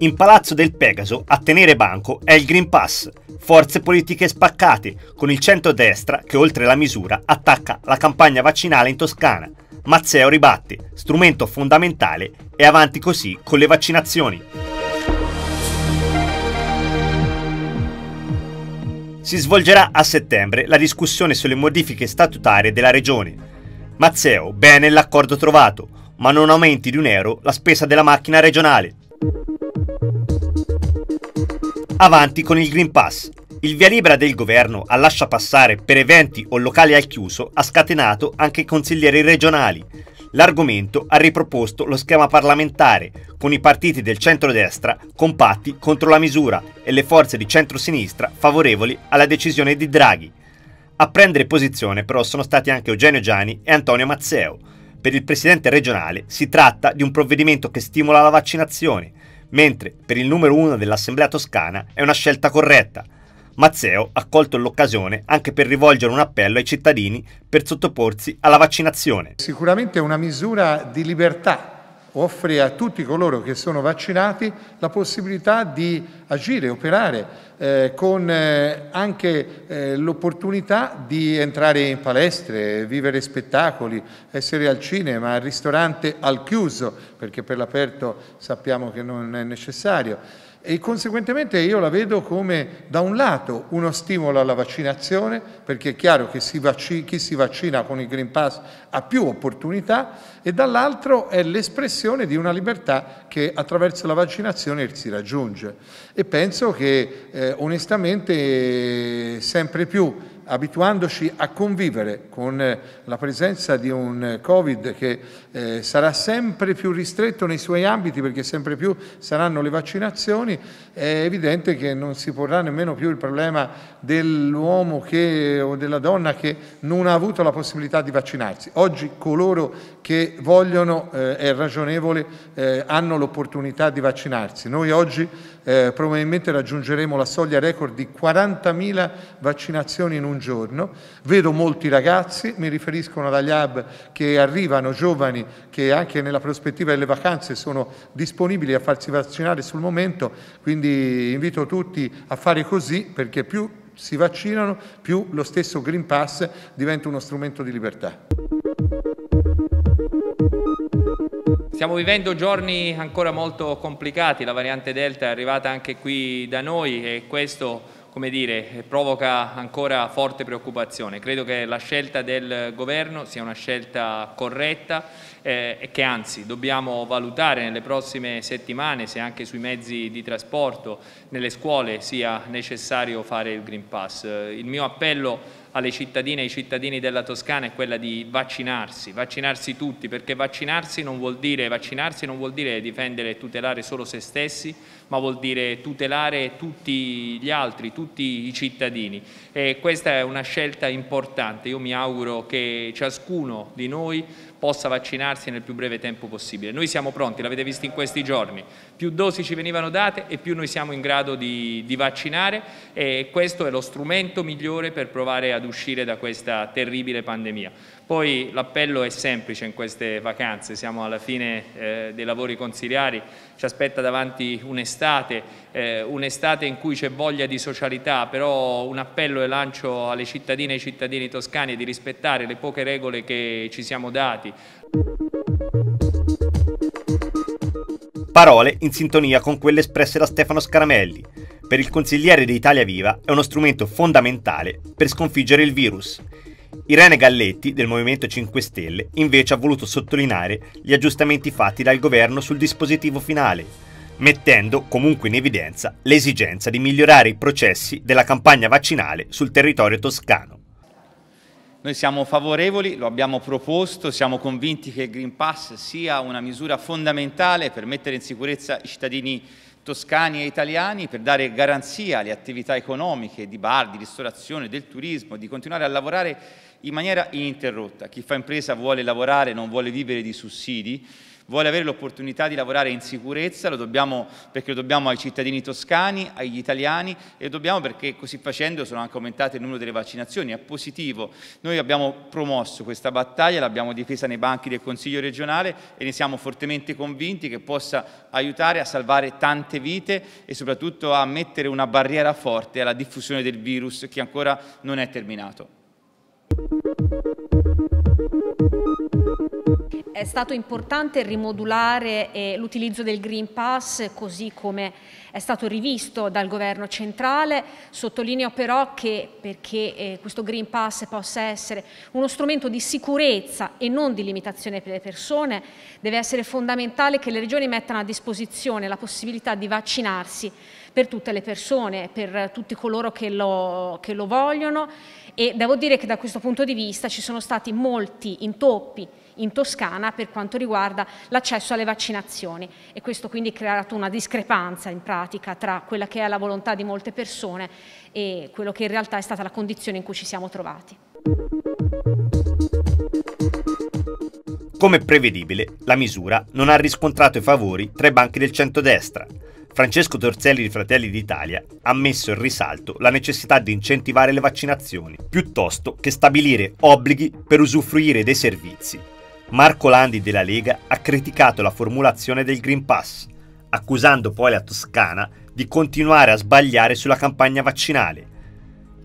In Palazzo del Pegaso a tenere banco è il Green Pass, forze politiche spaccate, con il centro-destra che oltre la misura attacca la campagna vaccinale in Toscana. Mazzeo ribatte, strumento fondamentale e avanti così con le vaccinazioni. si svolgerà a settembre la discussione sulle modifiche statutarie della Regione. Mazzeo, bene l'accordo trovato, ma non aumenti di un euro la spesa della macchina regionale. Avanti con il Green Pass. Il via libera del governo a lascia passare per eventi o locali al chiuso ha scatenato anche i consiglieri regionali. L'argomento ha riproposto lo schema parlamentare, con i partiti del centrodestra compatti contro la misura e le forze di centrosinistra favorevoli alla decisione di Draghi. A prendere posizione però sono stati anche Eugenio Gianni e Antonio Mazzeo. Per il presidente regionale si tratta di un provvedimento che stimola la vaccinazione, mentre per il numero uno dell'Assemblea toscana è una scelta corretta – Mazzeo ha colto l'occasione anche per rivolgere un appello ai cittadini per sottoporsi alla vaccinazione. Sicuramente è una misura di libertà offre a tutti coloro che sono vaccinati la possibilità di agire, operare, eh, con eh, anche eh, l'opportunità di entrare in palestre, vivere spettacoli, essere al cinema, al ristorante, al chiuso, perché per l'aperto sappiamo che non è necessario e conseguentemente io la vedo come da un lato uno stimolo alla vaccinazione, perché è chiaro che si chi si vaccina con il Green Pass ha più opportunità, e dall'altro è l'espressione di una libertà che attraverso la vaccinazione si raggiunge. E penso che eh, onestamente sempre più abituandoci a convivere con eh, la presenza di un eh, Covid che eh, sarà sempre più ristretto nei suoi ambiti perché sempre più saranno le vaccinazioni, è evidente che non si porrà nemmeno più il problema dell'uomo o della donna che non ha avuto la possibilità di vaccinarsi. Oggi coloro che vogliono, eh, è ragionevole, eh, hanno l'opportunità di vaccinarsi. Noi oggi eh, probabilmente raggiungeremo la soglia record di 40.000 vaccinazioni in un giorno. Vedo molti ragazzi, mi riferiscono dagli hub che arrivano, giovani che anche nella prospettiva delle vacanze sono disponibili a farsi vaccinare sul momento, quindi invito tutti a fare così perché più si vaccinano, più lo stesso Green Pass diventa uno strumento di libertà. Stiamo vivendo giorni ancora molto complicati, la variante Delta è arrivata anche qui da noi e questo come dire, provoca ancora forte preoccupazione. Credo che la scelta del governo sia una scelta corretta eh, e che anzi dobbiamo valutare nelle prossime settimane se anche sui mezzi di trasporto, nelle scuole sia necessario fare il Green Pass. Il mio appello alle cittadine e ai cittadini della Toscana è quella di vaccinarsi, vaccinarsi tutti, perché vaccinarsi non vuol dire, vaccinarsi non vuol dire difendere e tutelare solo se stessi, ma vuol dire tutelare tutti gli altri, tutti i cittadini. E questa è una scelta importante, io mi auguro che ciascuno di noi possa vaccinarsi nel più breve tempo possibile. Noi siamo pronti, l'avete visto in questi giorni, più dosi ci venivano date e più noi siamo in grado di, di vaccinare e questo è lo strumento migliore per provare ad uscire da questa terribile pandemia. Poi l'appello è semplice in queste vacanze, siamo alla fine eh, dei lavori consigliari, ci aspetta davanti un'estate, eh, un'estate in cui c'è voglia di socialità, però un appello e lancio alle cittadine e ai cittadini toscani di rispettare le poche regole che ci siamo dati. Parole in sintonia con quelle espresse da Stefano Scaramelli per il consigliere di Italia Viva è uno strumento fondamentale per sconfiggere il virus. Irene Galletti, del Movimento 5 Stelle, invece ha voluto sottolineare gli aggiustamenti fatti dal governo sul dispositivo finale, mettendo comunque in evidenza l'esigenza di migliorare i processi della campagna vaccinale sul territorio toscano. Noi siamo favorevoli, lo abbiamo proposto, siamo convinti che il Green Pass sia una misura fondamentale per mettere in sicurezza i cittadini toscani e italiani per dare garanzia alle attività economiche di bar, di ristorazione, del turismo, di continuare a lavorare in maniera ininterrotta. Chi fa impresa vuole lavorare, non vuole vivere di sussidi, vuole avere l'opportunità di lavorare in sicurezza, lo dobbiamo perché lo dobbiamo ai cittadini toscani, agli italiani e lo dobbiamo perché così facendo sono anche aumentate il numero delle vaccinazioni, è positivo. Noi abbiamo promosso questa battaglia, l'abbiamo difesa nei banchi del Consiglio regionale e ne siamo fortemente convinti che possa aiutare a salvare tante vite e soprattutto a mettere una barriera forte alla diffusione del virus che ancora non è terminato. you. è stato importante rimodulare eh, l'utilizzo del Green Pass così come è stato rivisto dal governo centrale. Sottolineo però che perché eh, questo Green Pass possa essere uno strumento di sicurezza e non di limitazione per le persone, deve essere fondamentale che le regioni mettano a disposizione la possibilità di vaccinarsi per tutte le persone, per tutti coloro che lo, che lo vogliono e devo dire che da questo punto di vista ci sono stati molti intoppi in Toscana per quanto riguarda l'accesso alle vaccinazioni e questo quindi ha creato una discrepanza in pratica tra quella che è la volontà di molte persone e quello che in realtà è stata la condizione in cui ci siamo trovati. Come prevedibile, la misura non ha riscontrato i favori tra i banchi del centrodestra. Francesco Torzelli di Fratelli d'Italia ha messo in risalto la necessità di incentivare le vaccinazioni, piuttosto che stabilire obblighi per usufruire dei servizi Marco Landi della Lega ha criticato la formulazione del Green Pass, accusando poi la Toscana di continuare a sbagliare sulla campagna vaccinale.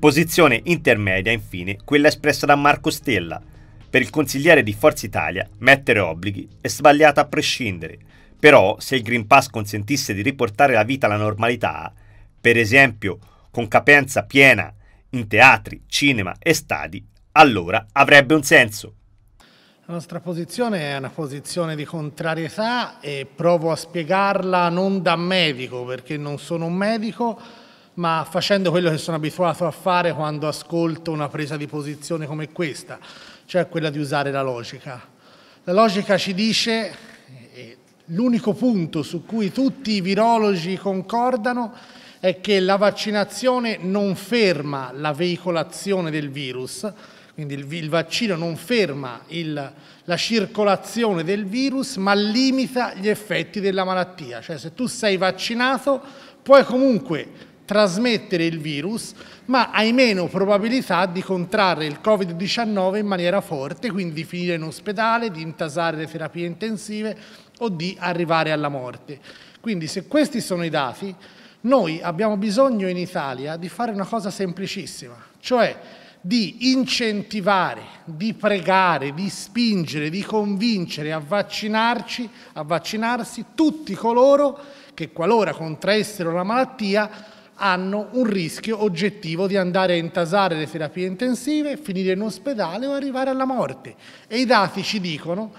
Posizione intermedia, infine, quella espressa da Marco Stella. Per il consigliere di Forza Italia, mettere obblighi è sbagliato a prescindere. Però, se il Green Pass consentisse di riportare la vita alla normalità, per esempio con capienza piena in teatri, cinema e stadi, allora avrebbe un senso. La nostra posizione è una posizione di contrarietà e provo a spiegarla non da medico, perché non sono un medico, ma facendo quello che sono abituato a fare quando ascolto una presa di posizione come questa, cioè quella di usare la logica. La logica ci dice, l'unico punto su cui tutti i virologi concordano è che la vaccinazione non ferma la veicolazione del virus, quindi il, il vaccino non ferma il, la circolazione del virus, ma limita gli effetti della malattia. Cioè se tu sei vaccinato puoi comunque trasmettere il virus, ma hai meno probabilità di contrarre il Covid-19 in maniera forte, quindi di finire in ospedale, di intasare le terapie intensive o di arrivare alla morte. Quindi se questi sono i dati, noi abbiamo bisogno in Italia di fare una cosa semplicissima, cioè di incentivare, di pregare, di spingere, di convincere a vaccinarci, a vaccinarsi tutti coloro che qualora contraessero la malattia hanno un rischio oggettivo di andare a intasare le terapie intensive, finire in ospedale o arrivare alla morte. E i dati ci dicono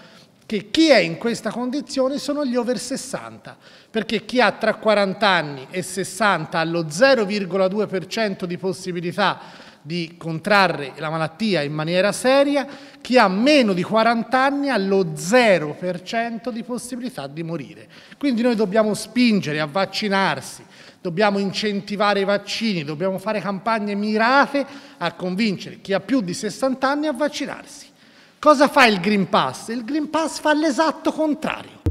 che chi è in questa condizione sono gli over 60, perché chi ha tra 40 anni e 60 ha lo 0,2% di possibilità di contrarre la malattia in maniera seria, chi ha meno di 40 anni ha lo 0% di possibilità di morire. Quindi noi dobbiamo spingere a vaccinarsi, dobbiamo incentivare i vaccini, dobbiamo fare campagne mirate a convincere chi ha più di 60 anni a vaccinarsi. Cosa fa il Green Pass? Il Green Pass fa l'esatto contrario.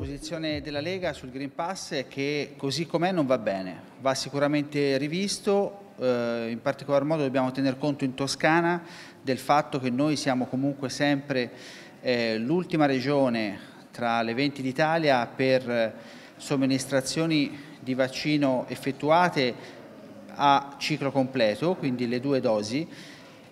posizione della Lega sul Green Pass è che così com'è non va bene, va sicuramente rivisto, eh, in particolar modo dobbiamo tener conto in Toscana del fatto che noi siamo comunque sempre eh, l'ultima regione tra le 20 d'Italia per eh, somministrazioni di vaccino effettuate a ciclo completo, quindi le due dosi,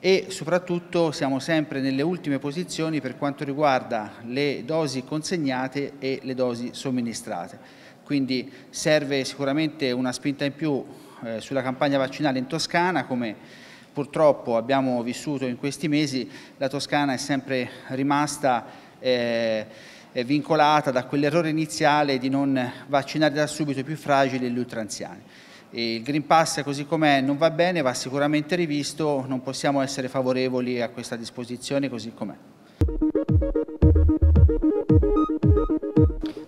e soprattutto siamo sempre nelle ultime posizioni per quanto riguarda le dosi consegnate e le dosi somministrate. Quindi serve sicuramente una spinta in più eh, sulla campagna vaccinale in Toscana, come purtroppo abbiamo vissuto in questi mesi, la Toscana è sempre rimasta eh, vincolata da quell'errore iniziale di non vaccinare da subito i più fragili e gli ultranziani il Green Pass così com'è non va bene, va sicuramente rivisto, non possiamo essere favorevoli a questa disposizione così com'è.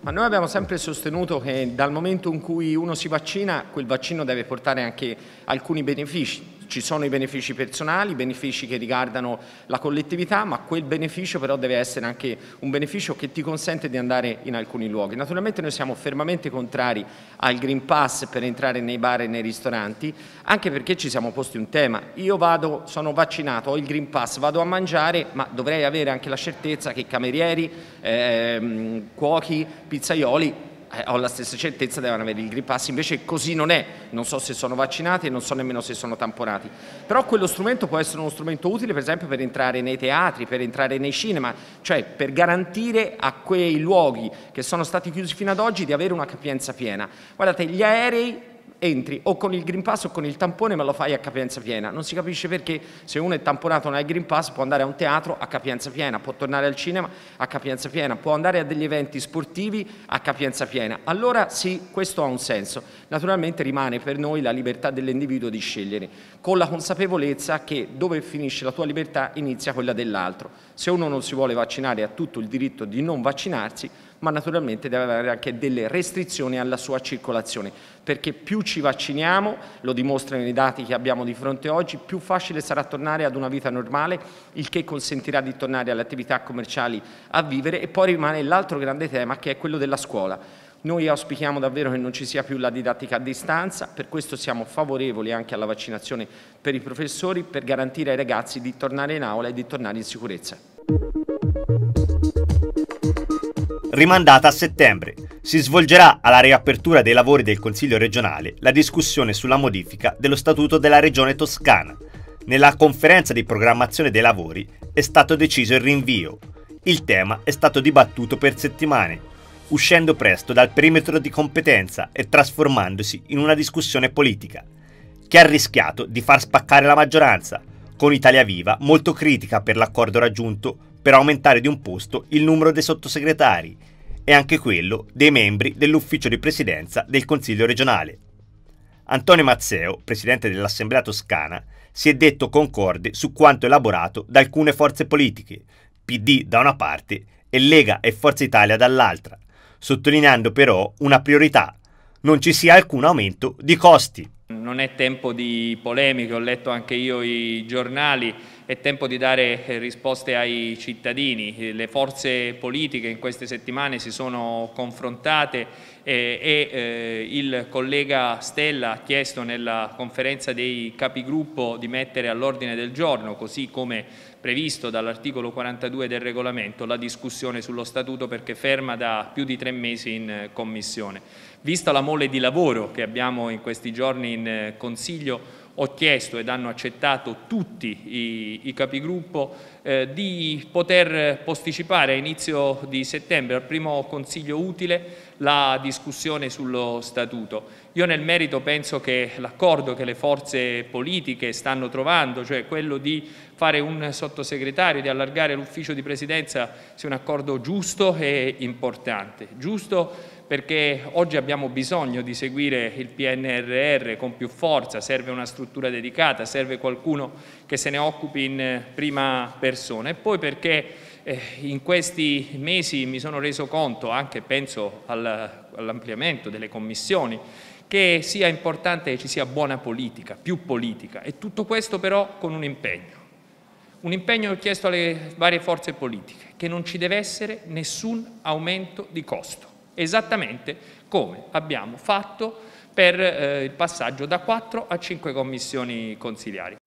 Ma noi abbiamo sempre sostenuto che dal momento in cui uno si vaccina, quel vaccino deve portare anche alcuni benefici, ci sono i benefici personali, i benefici che riguardano la collettività, ma quel beneficio però deve essere anche un beneficio che ti consente di andare in alcuni luoghi. Naturalmente noi siamo fermamente contrari al Green Pass per entrare nei bar e nei ristoranti, anche perché ci siamo posti un tema. Io vado, sono vaccinato, ho il Green Pass, vado a mangiare, ma dovrei avere anche la certezza che camerieri, ehm, cuochi, pizzaioli eh, ho la stessa certezza devono avere il Green Pass, invece così non è, non so se sono vaccinati e non so nemmeno se sono tamponati. Però quello strumento può essere uno strumento utile per esempio per entrare nei teatri, per entrare nei cinema, cioè per garantire a quei luoghi che sono stati chiusi fino ad oggi di avere una capienza piena. Guardate, gli aerei entri o con il Green Pass o con il tampone ma lo fai a capienza piena. Non si capisce perché se uno è tamponato non ha il Green Pass può andare a un teatro a capienza piena, può tornare al cinema a capienza piena, può andare a degli eventi sportivi a capienza piena. Allora sì, questo ha un senso. Naturalmente rimane per noi la libertà dell'individuo di scegliere, con la consapevolezza che dove finisce la tua libertà inizia quella dell'altro. Se uno non si vuole vaccinare ha tutto il diritto di non vaccinarsi, ma naturalmente deve avere anche delle restrizioni alla sua circolazione, perché più ci vacciniamo, lo dimostrano i dati che abbiamo di fronte oggi, più facile sarà tornare ad una vita normale, il che consentirà di tornare alle attività commerciali a vivere e poi rimane l'altro grande tema che è quello della scuola. Noi auspichiamo davvero che non ci sia più la didattica a distanza, per questo siamo favorevoli anche alla vaccinazione per i professori, per garantire ai ragazzi di tornare in aula e di tornare in sicurezza. Rimandata a settembre si svolgerà alla riapertura dei lavori del Consiglio regionale la discussione sulla modifica dello Statuto della Regione Toscana. Nella conferenza di programmazione dei lavori è stato deciso il rinvio. Il tema è stato dibattuto per settimane, uscendo presto dal perimetro di competenza e trasformandosi in una discussione politica, che ha rischiato di far spaccare la maggioranza, con Italia Viva molto critica per l'accordo raggiunto per aumentare di un posto il numero dei sottosegretari e anche quello dei membri dell'ufficio di presidenza del Consiglio regionale. Antonio Mazzeo, presidente dell'Assemblea toscana, si è detto concorde su quanto elaborato da alcune forze politiche, PD da una parte e Lega e Forza Italia dall'altra, sottolineando però una priorità, non ci sia alcun aumento di costi. Non è tempo di polemiche, ho letto anche io i giornali, è tempo di dare eh, risposte ai cittadini. Eh, le forze politiche in queste settimane si sono confrontate eh, e, e il collega Stella ha chiesto nella conferenza dei capigruppo di mettere all'ordine del giorno, così come previsto dall'articolo 42 del regolamento la discussione sullo statuto perché ferma da più di tre mesi in eh, commissione. Vista la mole di lavoro che abbiamo in questi giorni in eh, Consiglio, ho chiesto ed hanno accettato tutti i, i capigruppo eh, di poter posticipare a inizio di settembre al primo Consiglio utile la discussione sullo statuto. Io nel merito penso che l'accordo che le forze politiche stanno trovando, cioè quello di fare un sottosegretario, di allargare l'ufficio di presidenza, sia un accordo giusto e importante. Giusto perché oggi abbiamo bisogno di seguire il PNRR con più forza, serve una struttura dedicata, serve qualcuno che se ne occupi in prima persona e poi perché eh, in questi mesi mi sono reso conto, anche penso all'ampliamento delle commissioni, che sia importante che ci sia buona politica, più politica, e tutto questo però con un impegno. Un impegno chiesto alle varie forze politiche, che non ci deve essere nessun aumento di costo, esattamente come abbiamo fatto per eh, il passaggio da 4 a 5 commissioni consiliari.